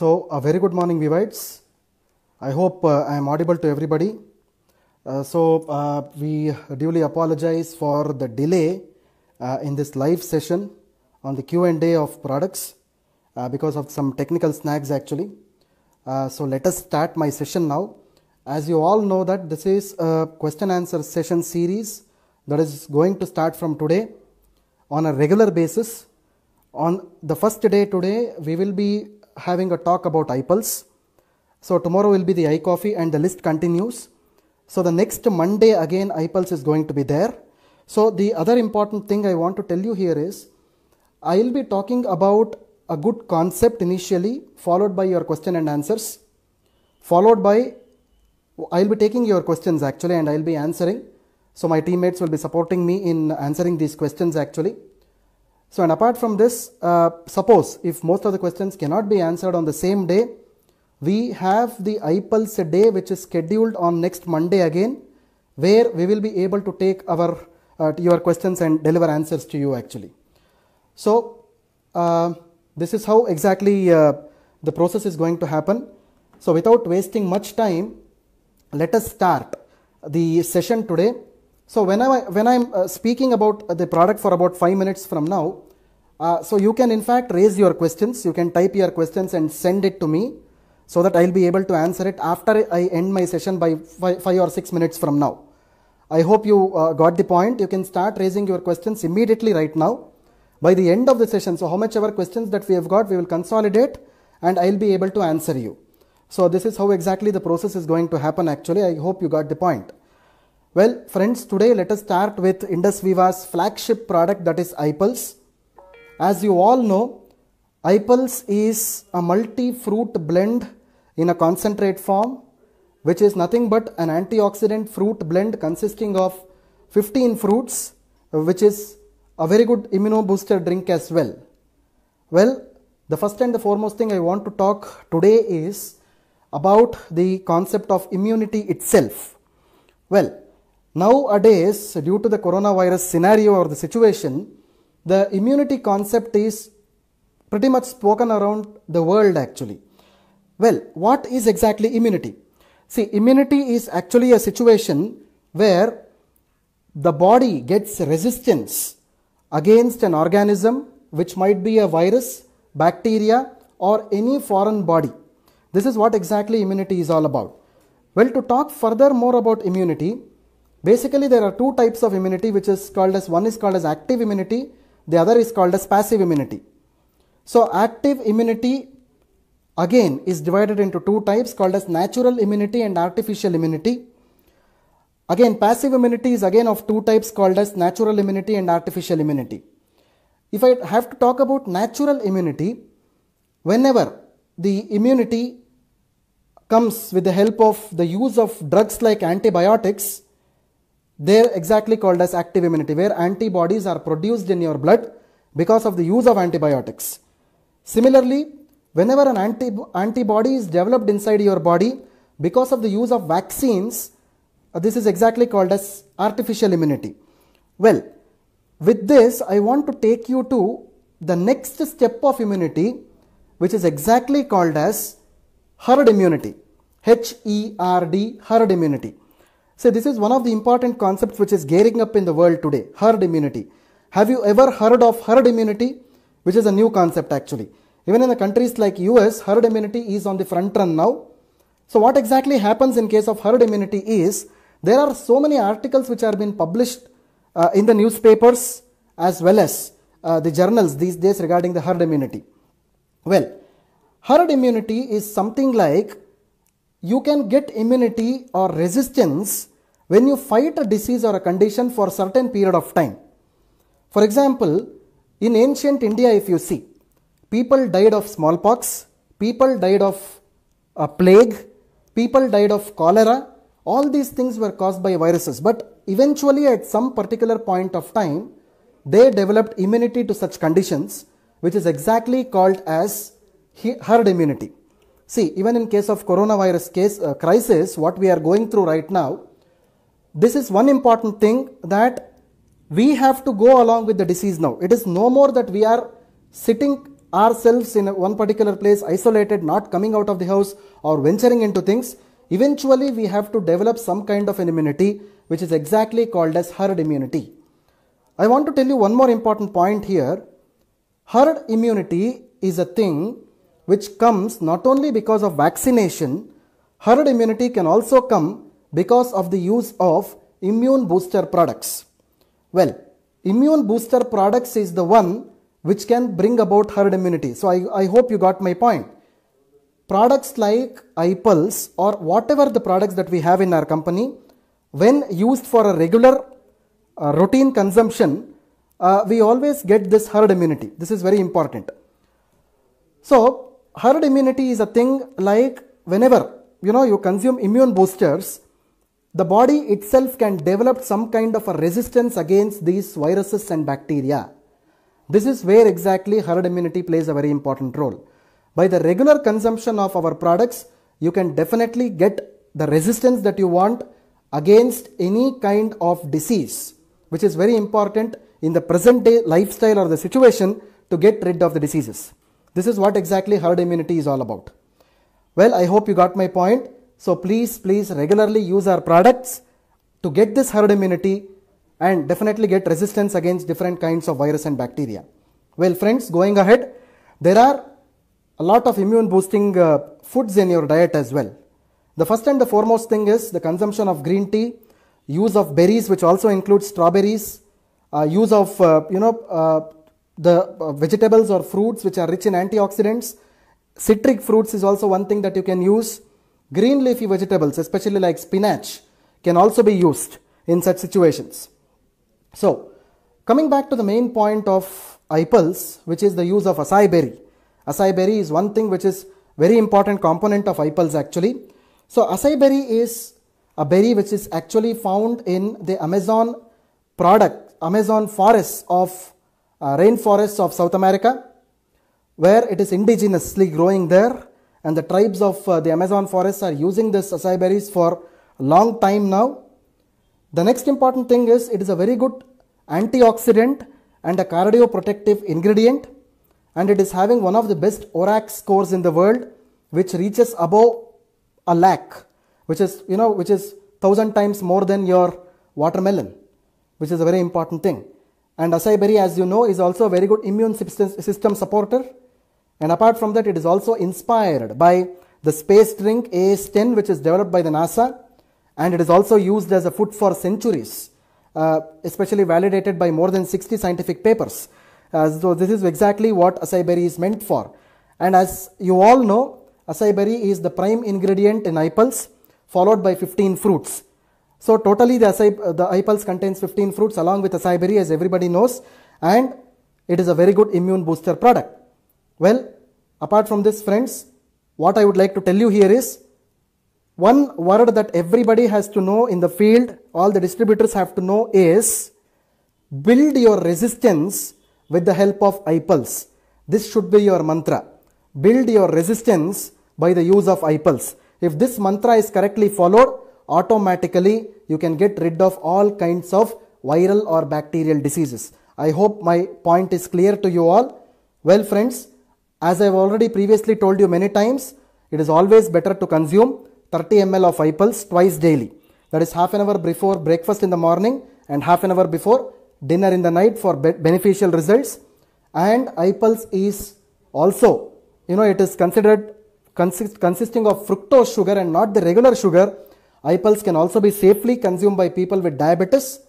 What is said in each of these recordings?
So, a very good morning, Vivites. I hope uh, I am audible to everybody. Uh, so, uh, we duly apologize for the delay uh, in this live session on the Q&A of products uh, because of some technical snags actually. Uh, so, let us start my session now. As you all know that this is a question answer session series that is going to start from today on a regular basis. On the first day today, we will be having a talk about iPulse. So tomorrow will be the iCoffee and the list continues. So the next Monday again iPulse is going to be there. So the other important thing I want to tell you here is I'll be talking about a good concept initially followed by your question and answers followed by I'll be taking your questions actually and I'll be answering. So my teammates will be supporting me in answering these questions actually. So, and apart from this, uh, suppose if most of the questions cannot be answered on the same day, we have the iPulse day which is scheduled on next Monday again, where we will be able to take our uh, your questions and deliver answers to you actually. So, uh, this is how exactly uh, the process is going to happen. So, without wasting much time, let us start the session today. So when I when I'm uh, speaking about the product for about five minutes from now, uh, so you can in fact raise your questions. You can type your questions and send it to me so that I'll be able to answer it after I end my session by five, five or six minutes from now. I hope you uh, got the point. You can start raising your questions immediately right now. By the end of the session, so how much ever questions that we have got, we will consolidate and I'll be able to answer you. So this is how exactly the process is going to happen actually. I hope you got the point. Well, friends, today let us start with Indus Viva's flagship product that is iPulse. As you all know, IPLS is a multi-fruit blend in a concentrate form which is nothing but an antioxidant fruit blend consisting of 15 fruits which is a very good immuno booster drink as well. Well, the first and the foremost thing I want to talk today is about the concept of immunity itself. Well, nowadays due to the coronavirus scenario or the situation, the immunity concept is pretty much spoken around the world actually. Well, what is exactly immunity? See, immunity is actually a situation where the body gets resistance against an organism which might be a virus, bacteria or any foreign body. This is what exactly immunity is all about. Well, to talk further more about immunity, basically there are two types of immunity which is called as, one is called as active immunity the other is called as passive immunity. So active immunity again is divided into two types called as natural immunity and artificial immunity. Again, passive immunity is again of two types called as natural immunity and artificial immunity. If I have to talk about natural immunity, whenever the immunity comes with the help of the use of drugs like antibiotics, they're exactly called as active immunity, where antibodies are produced in your blood because of the use of antibiotics. Similarly, whenever an anti antibody is developed inside your body because of the use of vaccines, uh, this is exactly called as artificial immunity. Well, with this, I want to take you to the next step of immunity, which is exactly called as herd immunity. H E R D, herd immunity. So this is one of the important concepts which is gearing up in the world today, herd immunity. Have you ever heard of herd immunity? Which is a new concept actually. Even in the countries like US, herd immunity is on the front run now. So what exactly happens in case of herd immunity is, there are so many articles which are being published uh, in the newspapers as well as uh, the journals these days regarding the herd immunity. Well, herd immunity is something like you can get immunity or resistance when you fight a disease or a condition for a certain period of time. For example, in ancient India, if you see, people died of smallpox, people died of a plague, people died of cholera, all these things were caused by viruses. But eventually, at some particular point of time, they developed immunity to such conditions, which is exactly called as herd immunity. See, even in case of coronavirus case uh, crisis, what we are going through right now, this is one important thing that we have to go along with the disease now. It is no more that we are sitting ourselves in one particular place, isolated, not coming out of the house or venturing into things. Eventually, we have to develop some kind of an immunity, which is exactly called as herd immunity. I want to tell you one more important point here. Herd immunity is a thing which comes not only because of vaccination, herd immunity can also come because of the use of immune booster products. Well, immune booster products is the one which can bring about herd immunity. So I, I hope you got my point. Products like iPulse or whatever the products that we have in our company, when used for a regular uh, routine consumption, uh, we always get this herd immunity. This is very important. So herd immunity is a thing like whenever you know you consume immune boosters the body itself can develop some kind of a resistance against these viruses and bacteria this is where exactly herd immunity plays a very important role by the regular consumption of our products you can definitely get the resistance that you want against any kind of disease which is very important in the present day lifestyle or the situation to get rid of the diseases this is what exactly herd immunity is all about. Well, I hope you got my point. So please, please regularly use our products to get this herd immunity and definitely get resistance against different kinds of virus and bacteria. Well, friends, going ahead, there are a lot of immune boosting uh, foods in your diet as well. The first and the foremost thing is the consumption of green tea, use of berries, which also includes strawberries, uh, use of, uh, you know, uh, the uh, vegetables or fruits which are rich in antioxidants. Citric fruits is also one thing that you can use. Green leafy vegetables, especially like spinach, can also be used in such situations. So, coming back to the main point of IPLs, which is the use of acai berry. Acai berry is one thing which is very important component of IPLs actually. So, acai berry is a berry which is actually found in the Amazon product, Amazon forests of uh, rainforests of South America, where it is indigenously growing there. And the tribes of uh, the Amazon forests are using this acai berries for a long time now. The next important thing is it is a very good antioxidant and a cardioprotective ingredient. And it is having one of the best ORAC scores in the world, which reaches above a lakh, which is, you know, which is thousand times more than your watermelon, which is a very important thing. And acai berry, as you know, is also a very good immune system supporter. And apart from that, it is also inspired by the space drink AS10, which is developed by the NASA. And it is also used as a food for centuries, uh, especially validated by more than 60 scientific papers. Uh, so this is exactly what acai berry is meant for. And as you all know, acai berry is the prime ingredient in I-Pulse, followed by 15 fruits. So totally the, acai, the iPulse contains 15 fruits along with acai berry as everybody knows and it is a very good immune booster product. Well, apart from this friends, what I would like to tell you here is one word that everybody has to know in the field, all the distributors have to know is build your resistance with the help of iPulse. This should be your mantra. Build your resistance by the use of iPulse. If this mantra is correctly followed, automatically you can get rid of all kinds of viral or bacterial diseases. I hope my point is clear to you all. Well friends, as I have already previously told you many times, it is always better to consume 30 ml of apples twice daily. That is half an hour before breakfast in the morning and half an hour before dinner in the night for be beneficial results. And apples is also, you know, it is considered consist consisting of fructose sugar and not the regular sugar iPulse can also be safely consumed by people with diabetes,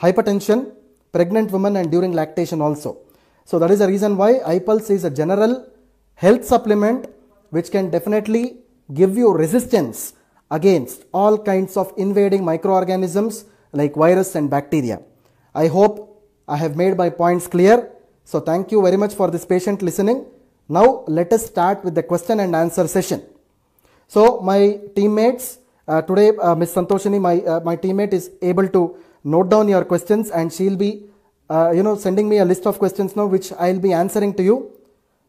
hypertension, pregnant women and during lactation also. So that is the reason why iPulse is a general health supplement which can definitely give you resistance against all kinds of invading microorganisms like virus and bacteria. I hope I have made my points clear. So thank you very much for this patient listening. Now let us start with the question and answer session. So my teammates uh, today, uh, Ms. Santoshini, my, uh, my teammate, is able to note down your questions and she'll be, you know, sending me a list of questions now which I'll be answering to you.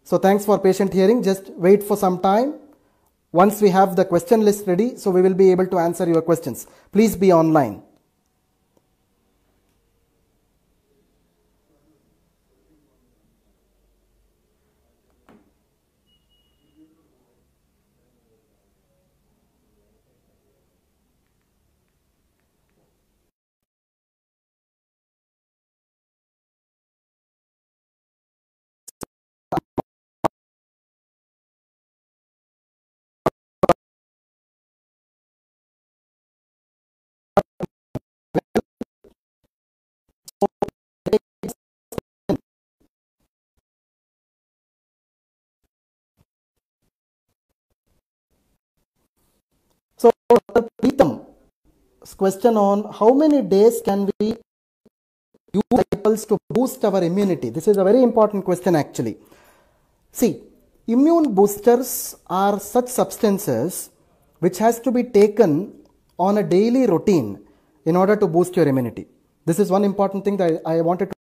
So thanks for patient hearing. Just wait for some time. Once we have the question list ready, so we will be able to answer your questions. Please be online. Dr. Preetham's question on how many days can we use cycles to boost our immunity? This is a very important question actually. See, immune boosters are such substances which has to be taken on a daily routine in order to boost your immunity. This is one important thing that I, I wanted to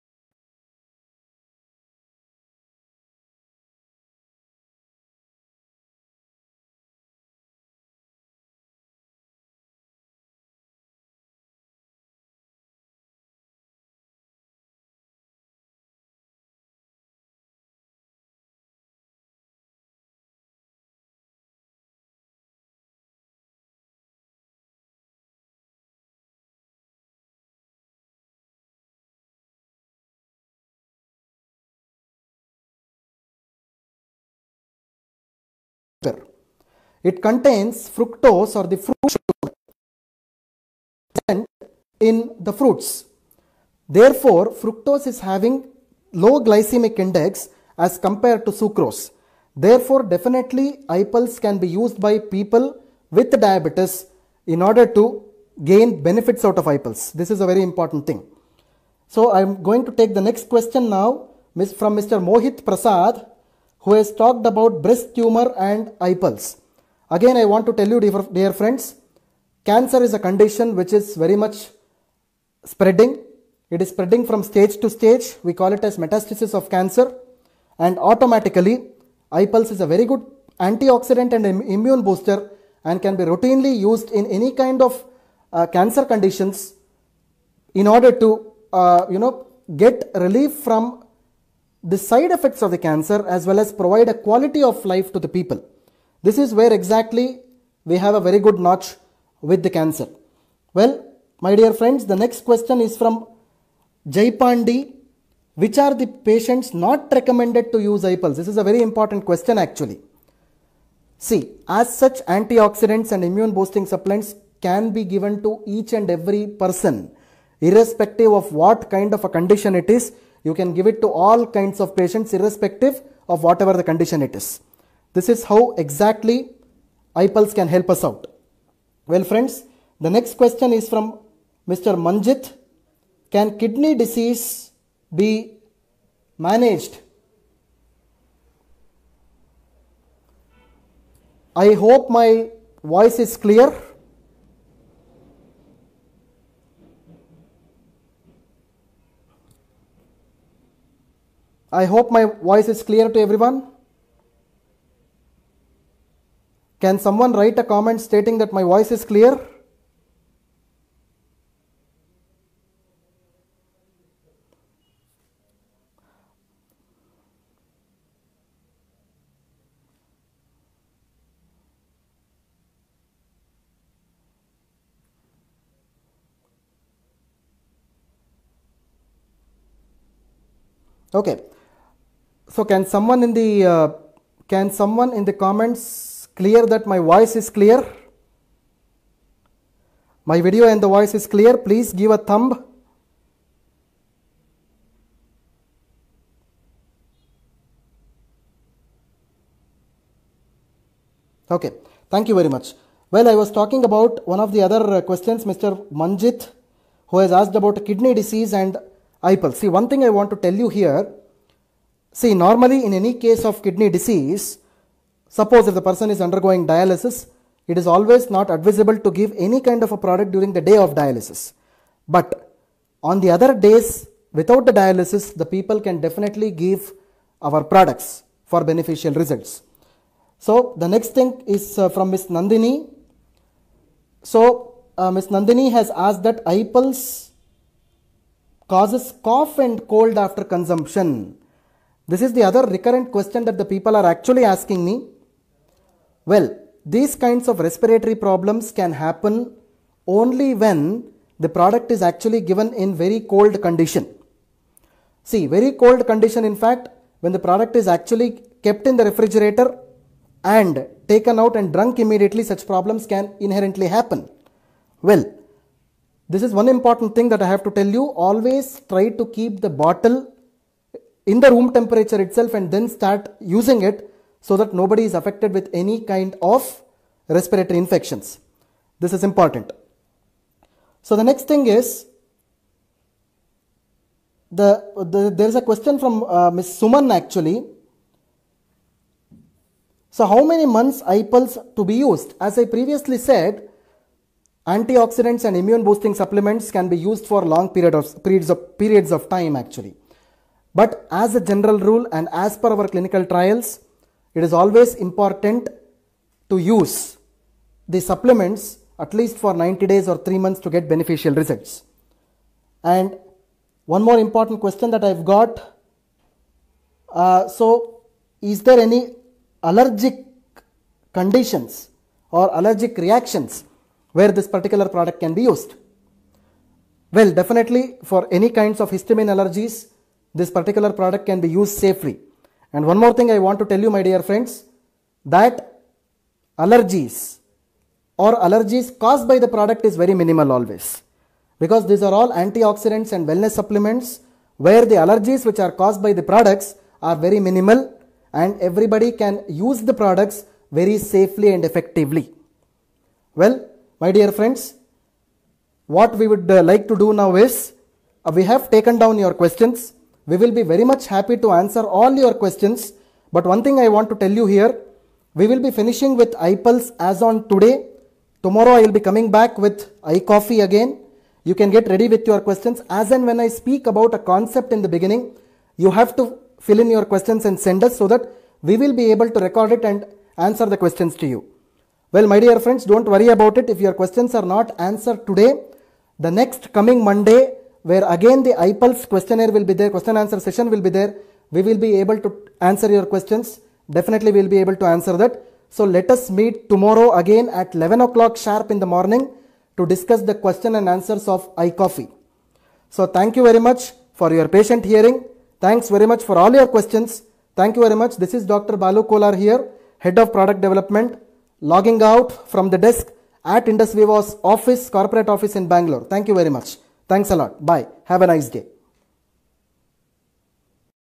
sugar. It contains fructose or the fruit sugar in the fruits. Therefore, fructose is having low glycemic index as compared to sucrose. Therefore, definitely iPulse can be used by people with diabetes in order to gain benefits out of iPulse. This is a very important thing. So, I am going to take the next question now from Mr. Mohit Prasad who has talked about breast tumor and pulse. Again, I want to tell you, dear, dear friends, cancer is a condition which is very much spreading. It is spreading from stage to stage. We call it as metastasis of cancer. And automatically, pulse is a very good antioxidant and immune booster and can be routinely used in any kind of uh, cancer conditions in order to, uh, you know, get relief from the side effects of the cancer as well as provide a quality of life to the people. This is where exactly we have a very good notch with the cancer. Well, my dear friends, the next question is from Jaipandi. Which are the patients not recommended to use IPLs? This is a very important question actually. See, as such antioxidants and immune boosting supplements can be given to each and every person irrespective of what kind of a condition it is you can give it to all kinds of patients irrespective of whatever the condition it is. This is how exactly iPulse can help us out. Well friends, the next question is from Mr. Manjit. Can kidney disease be managed? I hope my voice is clear. I hope my voice is clear to everyone. Can someone write a comment stating that my voice is clear? Okay. So can someone in the uh, can someone in the comments clear that my voice is clear? My video and the voice is clear. Please give a thumb. Okay, thank you very much. Well, I was talking about one of the other uh, questions, Mr. Manjit, who has asked about kidney disease and ipal See, one thing I want to tell you here See, normally in any case of kidney disease, suppose if the person is undergoing dialysis, it is always not advisable to give any kind of a product during the day of dialysis. But on the other days, without the dialysis, the people can definitely give our products for beneficial results. So, the next thing is uh, from Ms. Nandini. So, uh, Ms. Nandini has asked that pulse causes cough and cold after consumption this is the other recurrent question that the people are actually asking me. Well, these kinds of respiratory problems can happen only when the product is actually given in very cold condition. See, very cold condition in fact, when the product is actually kept in the refrigerator and taken out and drunk immediately, such problems can inherently happen. Well, this is one important thing that I have to tell you. Always try to keep the bottle in the room temperature itself and then start using it so that nobody is affected with any kind of respiratory infections. This is important. So the next thing is the, the there is a question from uh, Ms. Suman actually. So how many months IPLs to be used? As I previously said, antioxidants and immune boosting supplements can be used for long period of, periods of periods of time actually. But as a general rule and as per our clinical trials, it is always important to use the supplements at least for 90 days or 3 months to get beneficial results. And one more important question that I've got. Uh, so, is there any allergic conditions or allergic reactions where this particular product can be used? Well, definitely for any kinds of histamine allergies, this particular product can be used safely. And one more thing I want to tell you my dear friends that allergies or allergies caused by the product is very minimal always because these are all antioxidants and wellness supplements where the allergies which are caused by the products are very minimal and everybody can use the products very safely and effectively. Well, my dear friends, what we would uh, like to do now is uh, we have taken down your questions we will be very much happy to answer all your questions. But one thing I want to tell you here, we will be finishing with iPulse as on today. Tomorrow I will be coming back with iCoffee again. You can get ready with your questions. As and when I speak about a concept in the beginning, you have to fill in your questions and send us so that we will be able to record it and answer the questions to you. Well, my dear friends, don't worry about it. If your questions are not answered today, the next coming Monday, where again the iPulse questionnaire will be there, question answer session will be there. We will be able to answer your questions. Definitely we will be able to answer that. So let us meet tomorrow again at 11 o'clock sharp in the morning to discuss the question and answers of iCoffee. So thank you very much for your patient hearing. Thanks very much for all your questions. Thank you very much. This is Dr. Balu Kolar here, Head of Product Development, logging out from the desk at IndusVivo's office, corporate office in Bangalore. Thank you very much. Thanks a lot. Bye. Have a nice day.